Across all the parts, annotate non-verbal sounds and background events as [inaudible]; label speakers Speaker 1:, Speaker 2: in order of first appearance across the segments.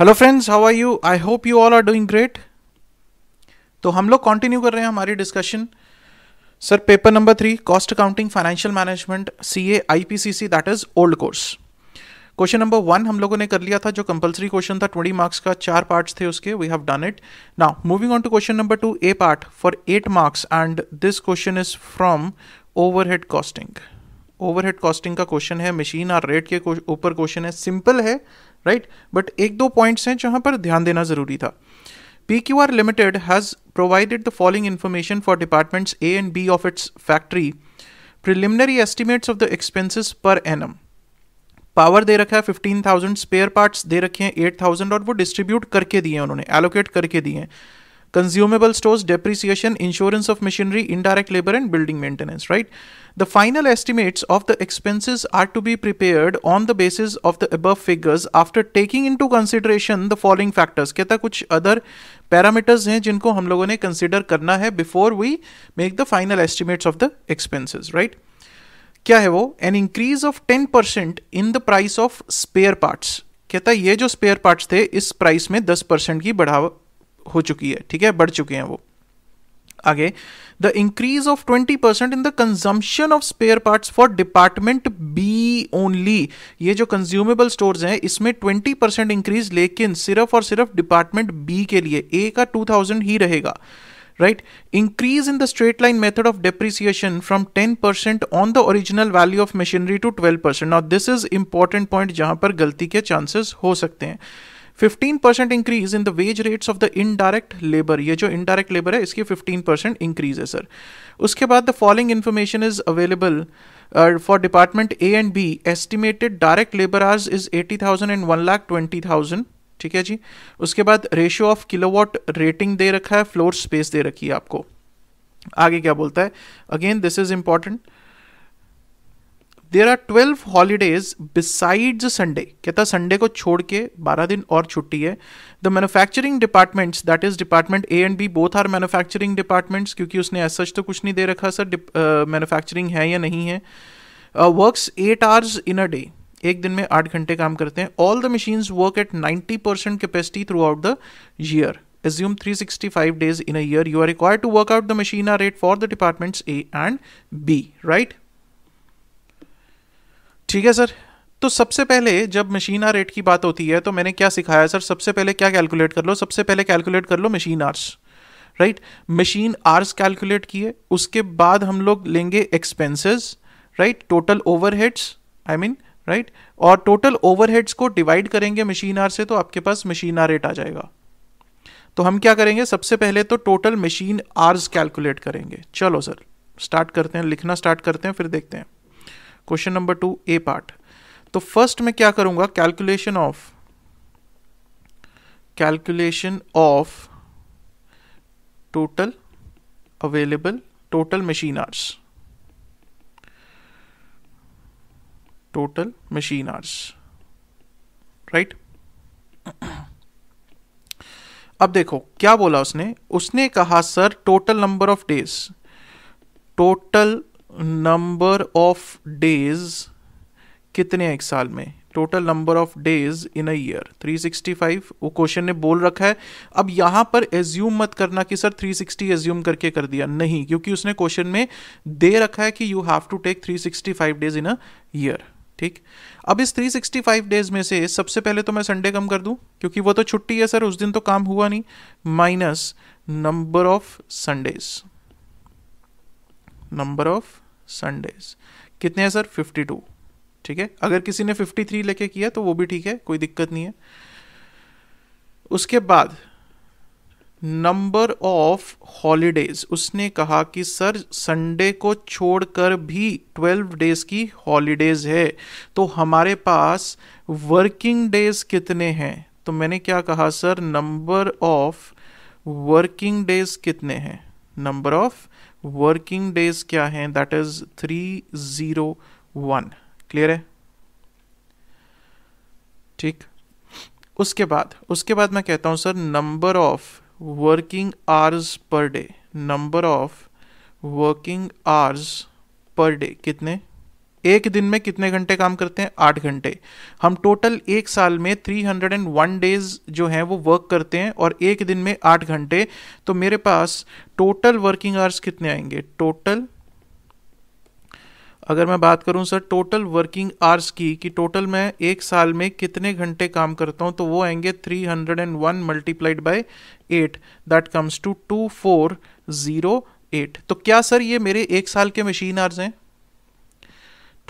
Speaker 1: Hello friends how are you I hope you all are doing great तो हम लोग continue कर रहे हैं हमारी discussion sir paper number three cost accounting financial management C A I P C C that is old course question number one हम लोगों ने कर लिया था जो कंपलसरी क्वेश्चन था ट्वेंटी मार्क्स का चार पार्ट्स थे उसके we have done it now moving on to question number two A part for eight marks and this question is from overhead costing overhead costing का क्वेश्चन है machine और rate के ऊपर question है सिंपल है right but एक दो points हैं जहां पर ध्यान देना जरूरी था P Q R limited has provided the following information for departments A and B of its factory preliminary estimates of the expenses per annum power दे रखा है फिफ्टीन थाउजेंड स्पेयर पार्ट्स दे रखे हैं एट थाउजेंड और वो distribute करके दिए हैं उन्होंने एलोकेट करके दिए हैं consumable stores, depreciation, insurance of machinery, indirect labor, and building maintenance, right? The final estimates of the expenses are to be prepared on the basis of the above figures after taking into consideration the following factors. कहता कुछ other parameters हैं जिनको हम लोगों ने consider करना है before we make the final estimates of the expenses, right? क्या है वो an increase of ten percent in the price of spare parts कहता ये जो स्पेयर पार्ट्स थे इस प्राइस में दस परसेंट की बढ़ाव हो चुकी है ठीक है बढ़ चुके हैं वो आगे the increase of twenty percent in the consumption of spare part for department B only ये जो कंज्यूमेबल स्टोर हैं इसमें ट्वेंटी परसेंट इंक्रीज लेकिन सिर्फ और सिर्फ डिपार्टमेंट बी के लिए ए का टू थाउजेंड ही रहेगा right increase in the straight line method of depreciation from ten percent on the original value of machinery to twelve percent और दिस इज इंपॉर्टेंट पॉइंट जहां पर गलती के चांसेस हो सकते हैं fifteen percent increase in the wage rates of the indirect labour ये जो इनडायरेक्ट लेबर है इसकी फिफ्टीन परसेंट इंक्रीज है सर उसके बाद the following information is available for department A and B estimated direct labour hours is eighty thousand and one lakh twenty thousand ठीक है जी उसके बाद रेशियो ऑफ किलोवाट रेटिंग दे रखा है फ्लोर स्पेस दे रखी है आपको आगे क्या बोलता है again this is important there are twelve holidays besides Sunday कहता संडे को छोड़ के बारह दिन और छुट्टी है the manufacturing departments that is department A and B both are manufacturing departments क्योंकि उसने ऐसा तो कुछ नहीं दे रखा सर मैनुफैक्चरिंग uh, है या नहीं है works eight hours in a day एक दिन में आठ घंटे काम करते हैं all the machines work at ninety percent capacity throughout the year assume three sixty five days in a year you are require to work out the machine hour rate for the departments A and B right ठीक है sir तो सबसे पहले जब machine hour rate की बात होती है तो मैंने क्या सिखाया सर सबसे पहले क्या कैलकुलेट कर लो सबसे पहले कैलकुलेट कर लो machine hours right machine hours calculate किए उसके बाद हम लोग लेंगे expenses right total overheads I mean right और टोटल ओवरहेड्स को डिवाइड करेंगे मशीन आर से तो आपके पास मशीन आर रेट आ जाएगा तो हम क्या करेंगे सबसे पहले तो टोटल मशीन आर्स कैलकुलेट करेंगे चलो सर स्टार्ट करते हैं लिखना स्टार्ट करते हैं फिर देखते हैं question number two A part तो फर्स्ट में क्या करूंगा calculation of calculation of total available total machine hours total machine hours right अब देखो क्या बोला उसने उसने कहा sir total number of days total number of days कितने हैं एक साल में total number of days in a year 365 वो क्वेश्चन ने बोल रखा है अब यहां पर एज्यूम मत करना कि सर 360 एज्यूम करके कर दिया नहीं क्योंकि उसने क्वेश्चन में दे रखा है कि you have to take 365 days in a year ठीक अब इस 365 डेज में से सबसे पहले तो मैं संडे कम कर दूं क्योंकि वो तो छुट्टी है सर उस दिन तो काम हुआ नहीं minus number of Sundays number of Sundays कितने हैं सर 52 ठीक है अगर किसी ने 53 लेके किया तो वो भी ठीक है कोई दिक्कत नहीं है उसके बाद नंबर ऑफ हॉलीडेज उसने कहा कि सर संडे को छोड़कर भी 12 डेज की हॉलीडेज है तो हमारे पास वर्किंग डेज कितने हैं तो मैंने क्या कहा sir number of working days कितने हैं नंबर ऑफ वर्किंग डेज क्या हैं that is three zero one clear है ठीक उसके बाद उसके बाद मैं कहता हूं sir number of working hours per day number of working hours per day कितने एक दिन में कितने घंटे काम करते हैं आठ घंटे हम टोटल एक साल में three hundred and one days जो हैं वो वर्क करते हैं और एक दिन में आठ घंटे तो मेरे पास टोटल वर्किंग आवर्स कितने आएंगे टोटल अगर मैं बात करूं सर टोटल वर्किंग आवर्स की कि टोटल मैं एक साल में कितने घंटे काम करता हूं तो वो आएंगे three hundred and one multiplied by eight that comes to two four zero eight तो क्या सर ये मेरे एक साल के मशीन आवर्स हैं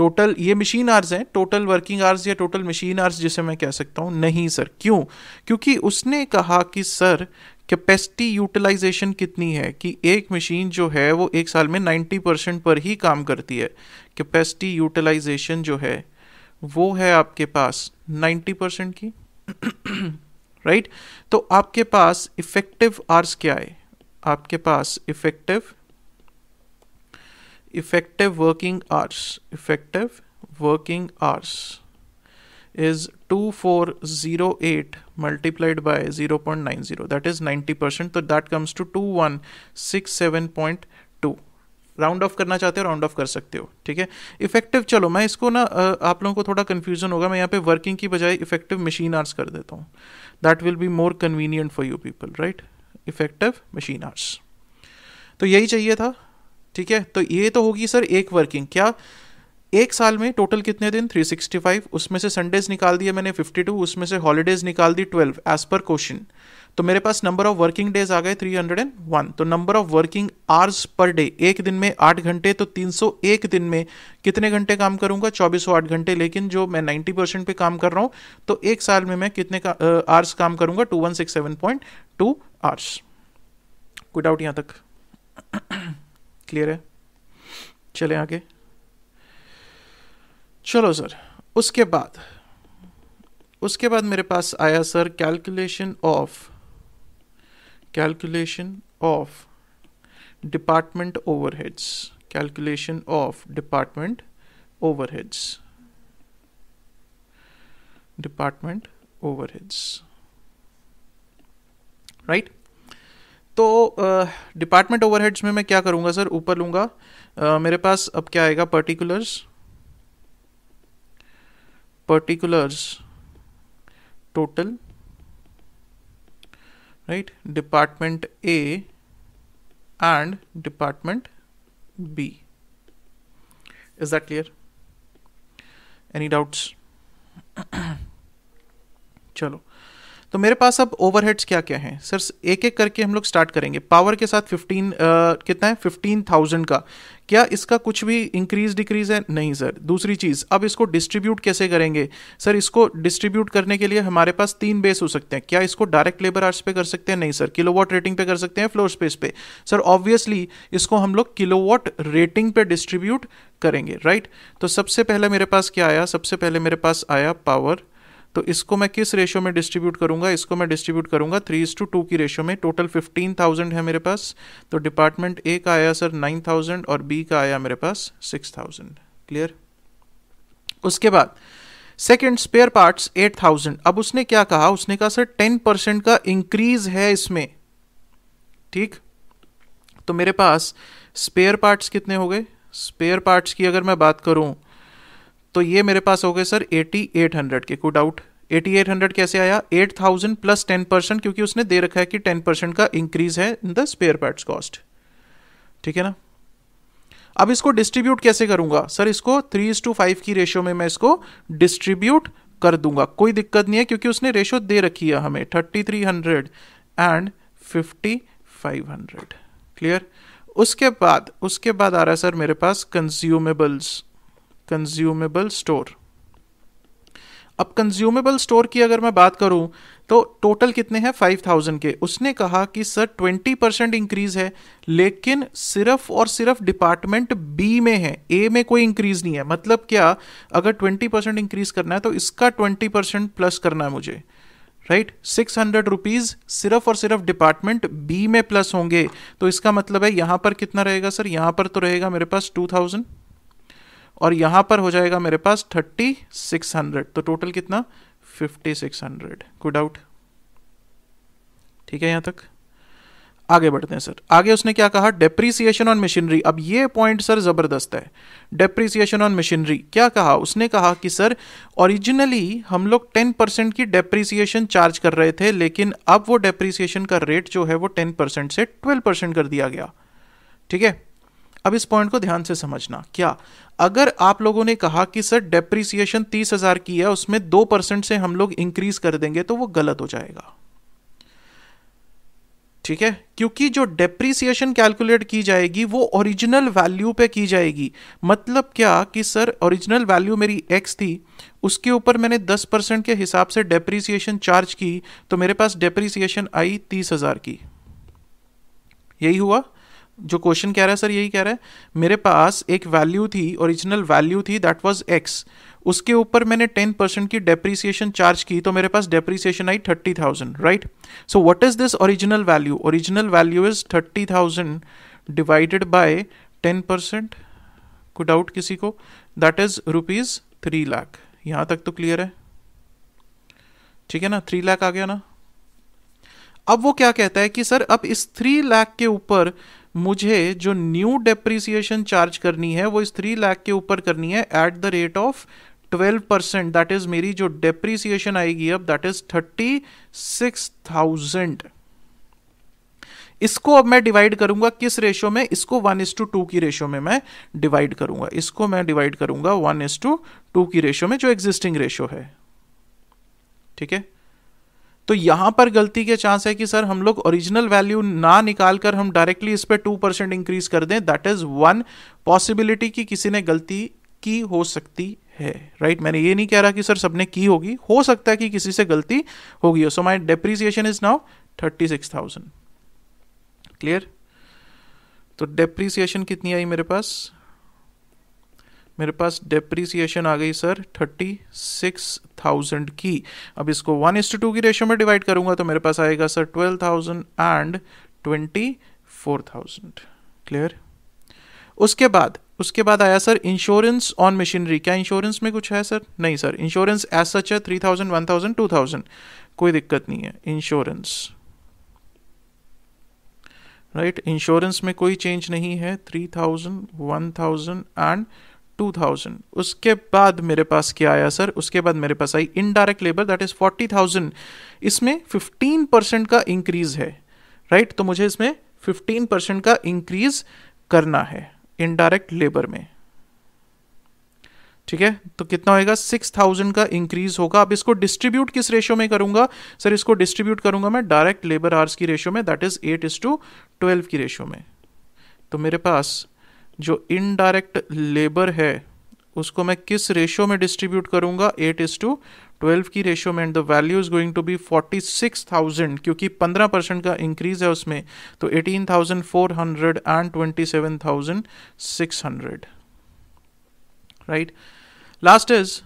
Speaker 1: टोटल ये मशीन आर्स हैं टोटल वर्किंग आर्स या टोटल मशीन आर्स जिसे मैं कह सकता हूँ नहीं सर क्यों क्योंकि उसने कहा कि सर कैपेसिटी यूटिलाइजेशन कितनी है कि एक मशीन जो है वो एक साल में 90 परसेंट पर ही काम करती है कैपेसिटी यूटिलाइजेशन जो है वो है आपके पास 90 परसेंट की राइट [coughs] right? तो आपके पास इफेक्टिव आर्स क्या है आपके पास effective effective working hours effective working hours is 2408 multiplied by 0 0.90 that is 90% so that comes to 2167.2 round off करना चाहते हो राउंड ऑफ कर सकते हो ठीक है इफेक्टिव चलो मैं इसको ना आप लोगों को थोड़ा कंफ्यूजन होगा मैं यहाँ पे वर्किंग की बजाय इफेक्टिव मशीन आर्स कर देता हूँ that will be more convenient for you people right effective machine hours तो यही चाहिए था ठीक है तो ये तो होगी सर एक वर्किंग क्या एक साल में टोटल कितने दिन 365 उसमें से संडेज निकाल दिए मैंने 52 उसमें से हॉलीडेज निकाल दी 12 एज पर क्वेश्चन तो मेरे पास नंबर ऑफ वर्किंग डेज आ गए 301 तो number of working hours per day एक दिन में आठ घंटे तो 301 दिन में कितने घंटे काम करूंगा चौबीस आठ घंटे लेकिन जो मैं 90 परसेंट पे काम कर रहा हूँ तो एक साल में मैं कितने का, आवर्स काम करूंगा two one six two hours कोई डाउट यहाँ तक क्लियर है चले आगे चलो सर उसके बाद उसके बाद मेरे पास आया sir calculation of calculation of department overheads calculation of department overheads department overheads right तो डिपार्टमेंट ओवरहेड्स में मैं क्या करूंगा सर ऊपर लूंगा uh, मेरे पास अब क्या आएगा particulars particulars total right department A and department B is that clear any doubts चलो तो मेरे पास अब ओवरहेड्स क्या क्या हैं सर एक एक करके हम लोग स्टार्ट करेंगे पावर के साथ फिफ्टीन कितना है फिफ्टीन थाउजेंड का क्या इसका कुछ भी इंक्रीज डिक्रीज है नहीं सर दूसरी चीज़ अब इसको डिस्ट्रीब्यूट कैसे करेंगे सर इसको डिस्ट्रीब्यूट करने के लिए हमारे पास तीन बेस हो सकते हैं क्या इसको डायरेक्ट लेबर आर्ट्स पे कर सकते हैं नहीं सर वॉट रेटिंग पे कर सकते हैं फ्लोर स्पेस पे सर ऑब्वियसली इसको हम लोग वॉट रेटिंग पे डिस्ट्रीब्यूट करेंगे राइट तो सबसे पहले मेरे पास क्या आया सबसे पहले मेरे पास आया पावर तो इसको मैं किस रेशियो में डिस्ट्रीब्यूट करूंगा इसको मैं डिस्ट्रीब्यूट करूंगा थ्री इज टू टू की रेशियो में टोटल फिफ्टीन थाउजेंड है मेरे पास तो डिपार्टमेंट ए का आया सर नाइन थाउजेंड और बी का आया मेरे पास सिक्स थाउजेंड क्लियर उसके बाद second spare parts eight thousand अब उसने क्या कहा उसने कहा सर टेन परसेंट का इंक्रीज है इसमें ठीक तो मेरे पास स्पेयर पार्ट्स कितने हो गए स्पेयर पार्ट्स की अगर मैं बात करूं तो ये मेरे पास हो गए सर 8800 के कोई डाउट 8800 कैसे आया 8000 प्लस 10 परसेंट क्योंकि उसने दे रखा है कि 10 परसेंट का इंक्रीज है in the spare parts cost ठीक है ना अब इसको डिस्ट्रीब्यूट कैसे करूंगा सर इसको थ्री इज टू फाइव की रेशियो में मैं इसको डिस्ट्रीब्यूट कर दूंगा कोई दिक्कत नहीं है क्योंकि उसने रेशियो दे रखी है हमें thirty three hundred and fifty five hundred clear उसके बाद उसके बाद आ रहा है सर मेरे पास कंज्यूमेबल्स कंज्यूमेबल स्टोर अब कंज्यूमेबल स्टोर की अगर मैं बात करूं तो टोटल कितने हैं थाउजेंड के उसने कहा कि सर ट्वेंटी परसेंट इंक्रीज है लेकिन सिर्फ और सिर्फ डिपार्टमेंट बी में है ए में कोई इंक्रीज नहीं है मतलब क्या अगर ट्वेंटी परसेंट इंक्रीज करना है तो इसका ट्वेंटी परसेंट प्लस करना है मुझे राइट सिक्स हंड्रेड रुपीज सिर्फ और सिर्फ डिपार्टमेंट बी में प्लस होंगे तो इसका मतलब है यहां पर कितना रहेगा सर यहां पर तो रहेगा मेरे पास टू थाउजेंड और यहाँ पर हो जाएगा मेरे पास थर्टी सिक्स हंड्रेड तो टोटल कितना फिफ्टी सिक्स हंड्रेड कोई डाउट ठीक है यहाँ तक आगे बढ़ते हैं सर आगे उसने क्या कहा डेप्रीसिएशन ऑन मशीनरी अब ये पॉइंट सर ज़बरदस्त है डेप्रीसिएशन ऑन मशीनरी क्या कहा उसने कहा कि सर ओरिजिनली हम लोग 10 परसेंट की डेप्रीसिएशन चार्ज कर रहे थे लेकिन अब वो डेप्रीसिएशन का रेट जो है वो 10 परसेंट से 12 परसेंट कर दिया गया ठीक है अब इस पॉइंट को ध्यान से समझना क्या अगर आप लोगों ने कहा कि सर डेप्रिसिएशन तीस हजार की है उसमें दो परसेंट से हम लोग इंक्रीज कर देंगे तो वो गलत हो जाएगा ठीक है क्योंकि जो डेप्रिसिएशन कैलकुलेट की जाएगी वो ओरिजिनल वैल्यू पे की जाएगी मतलब क्या कि सर ओरिजिनल वैल्यू मेरी एक्स थी उसके ऊपर मैंने 10 परसेंट के हिसाब से डेप्रिसिएशन चार्ज की तो मेरे पास डेप्रिसिएशन आई तीस हज़ार की यही हुआ जो क्वेश्चन कह रहा है सर यही कह रहा है मेरे पास एक वैल्यू थी ओरिजिनल वैल्यू थी दैट वाज एक्स उसके ऊपर मैंने टेन परसेंट की डेप्रिसिएशन चार्ज की तो मेरे पास डेप्रिसिएशन आई thirty thousand right so what is this original value original value is thirty thousand divided by ten percent को डाउट किसी को that is rupees three lakh यहाँ तक तो क्लियर है ठीक है ना थ्री लाख आ गया ना अब वो क्या कहता है कि सर अब इस थ्री लाख के ऊपर मुझे जो न्यू डेप्रिसिएशन चार्ज करनी है वो इस थ्री लाख के ऊपर करनी है at the rate of twelve percent that is मेरी जो डेप्रिसिएशन आएगी अब that is thirty six thousand इसको अब मैं डिवाइड करूंगा किस रेशो में इसको वन इज टू टू की रेशो में मैं डिवाइड करूंगा इसको मैं डिवाइड करूंगा वन इज टू टू की रेशो में जो एग्जिस्टिंग रेशो है ठीक है तो यहां पर गलती के चांस है कि सर हम लोग ओरिजिनल वैल्यू ना निकाल कर हम डायरेक्टली इस पर टू परसेंट इंक्रीज कर दें दैट इज वन पॉसिबिलिटी कि किसी ने गलती की हो सकती है राइट right? मैंने ये नहीं कह रहा कि सर सबने की होगी हो सकता है कि किसी से गलती होगी so my depreciation is now thirty six thousand clear तो डेप्रीसिएशन कितनी आई मेरे पास मेरे पास डेप्रीसिएशन आ गई सर थर्टी सिक्स थाउजेंड की अब इसको वन इंस टू की रेशो में डिवाइड करूंगा तो मेरे पास आएगा sir twelve thousand and twenty four thousand clear उसके बाद उसके बाद आया सर इंश्योरेंस ऑन मशीनरी क्या इंश्योरेंस में कुछ है सर नहीं सर इंश्योरेंस एज सच है three thousand one thousand two thousand कोई दिक्कत नहीं है इंश्योरेंस राइट इंश्योरेंस में कोई चेंज नहीं है three thousand one thousand and 2000 उसके बाद मेरे पास क्या आया सर उसके बाद मेरे पास आई इनडायरेक्ट लेबर दैट इज 40000 इसमें 15 परसेंट का इंक्रीज है राइट right? तो मुझे इसमें 15 परसेंट का इंक्रीज करना है इनडायरेक्ट लेबर में ठीक है तो कितना होएगा सिक्स थाउजेंड का इंक्रीज होगा अब इसको डिस्ट्रीब्यूट किस रेशियो में करूंगा सर इसको डिस्ट्रीब्यूट करूंगा मैं डायरेक्ट लेबर आर्स की रेशियो में that is eight is to twelve की रेशियो में तो मेरे पास जो इनडायरेक्ट लेबर है उसको मैं किस रेशियो में डिस्ट्रीब्यूट करूंगा एट इज टू ट्वेल्व की रेशियो में and the value is going to be forty six thousand क्योंकि पंद्रह परसेंट का इंक्रीज है उसमें तो eighteen thousand four hundred and twenty seven thousand six hundred right last is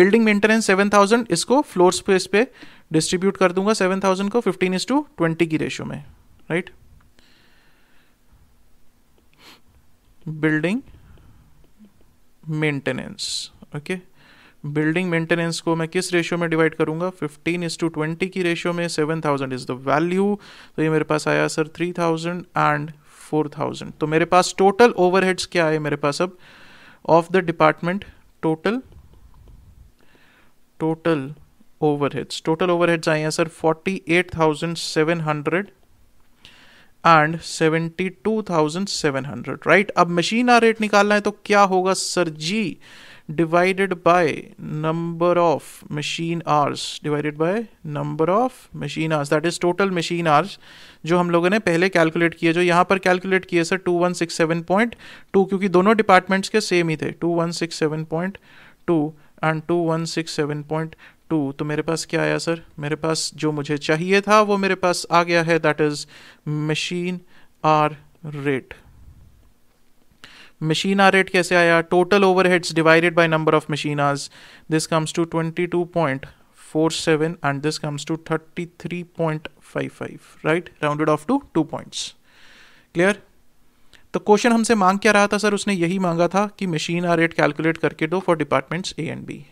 Speaker 1: building maintenance seven thousand इसको floor space पे distribute कर दूंगा सेवन थाउजेंड को फिफ्टीन इज टू ट्वेंटी की रेशियो में right right? Building maintenance okay building maintenance को मैं किस रेशियो में डिवाइड करूंगा फिफ्टीन इज टू ट्वेंटी की रेशियो में seven thousand is the value तो ये मेरे पास आया sir three thousand and four thousand तो मेरे पास टोटल ओवरहेड्स क्या है मेरे पास अब of the department total total overheads total overheads आए हैं sir forty eight thousand seven hundred and seventy two thousand seven hundred right अब मशीन आ रेट निकालना है तो क्या होगा सर जी divided by number of machine hours divided by number of machine hours that is total machine hours जो हम लोगों ने पहले कैलकुलेट किए जो यहाँ पर कैलकुलेट किए sir two one six seven point two क्योंकि दोनों डिपार्टमेंट्स के सेम ही थे two one six seven point two and two one six seven point two तो मेरे पास क्या आया सर मेरे पास जो मुझे चाहिए था वो मेरे पास आ गया है that is machine hour rate machine hour rate कैसे आया total overheads divided by number of machine आज this comes to twenty two point four seven and this comes to thirty three point five five right rounded off to two points clear तो question हमसे मांग क्या रहा था sir उसने यही मांगा था कि मशीन आर रेट कैलकुलेट करके दो for departments A and B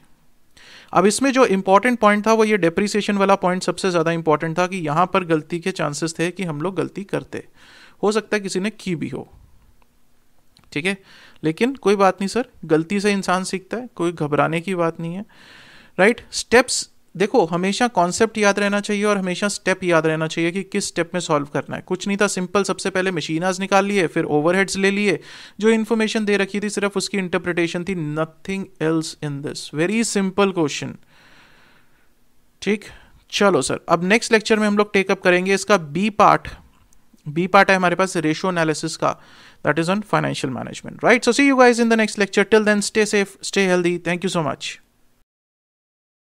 Speaker 1: अब इसमें जो इंपॉर्टेंट पॉइंट था वो ये डेप्रिसिएशन वाला पॉइंट सबसे ज़्यादा इंपॉर्टेंट था कि यहाँ पर गलती के चांसेस थे कि हम लोग गलती करते हो सकता है किसी ने की भी हो ठीक है लेकिन कोई बात नहीं सर गलती से इंसान सीखता है कोई घबराने की बात नहीं है राइट स्टेप्स देखो हमेशा कॉन्सेप्ट याद रहना चाहिए और हमेशा स्टेप याद रहना चाहिए कि किस स्टेप में सॉल्व करना है कुछ नहीं था सिंपल सबसे पहले मशीनाज निकाल लिए फिर ओवरहेड्स ले लिए जो इन्फॉर्मेशन दे रखी थी सिर्फ उसकी इंटरप्रिटेशन थी nothing else in this very simple question ठीक चलो सर अब नेक्स्ट लेक्चर में हम लोग टेकअप करेंगे इसका बी पार्ट बी पार्ट है हमारे पास रेशो एनालिसिस का that is on financial management right so see you guys in the next lecture till then stay safe stay healthy thank you so much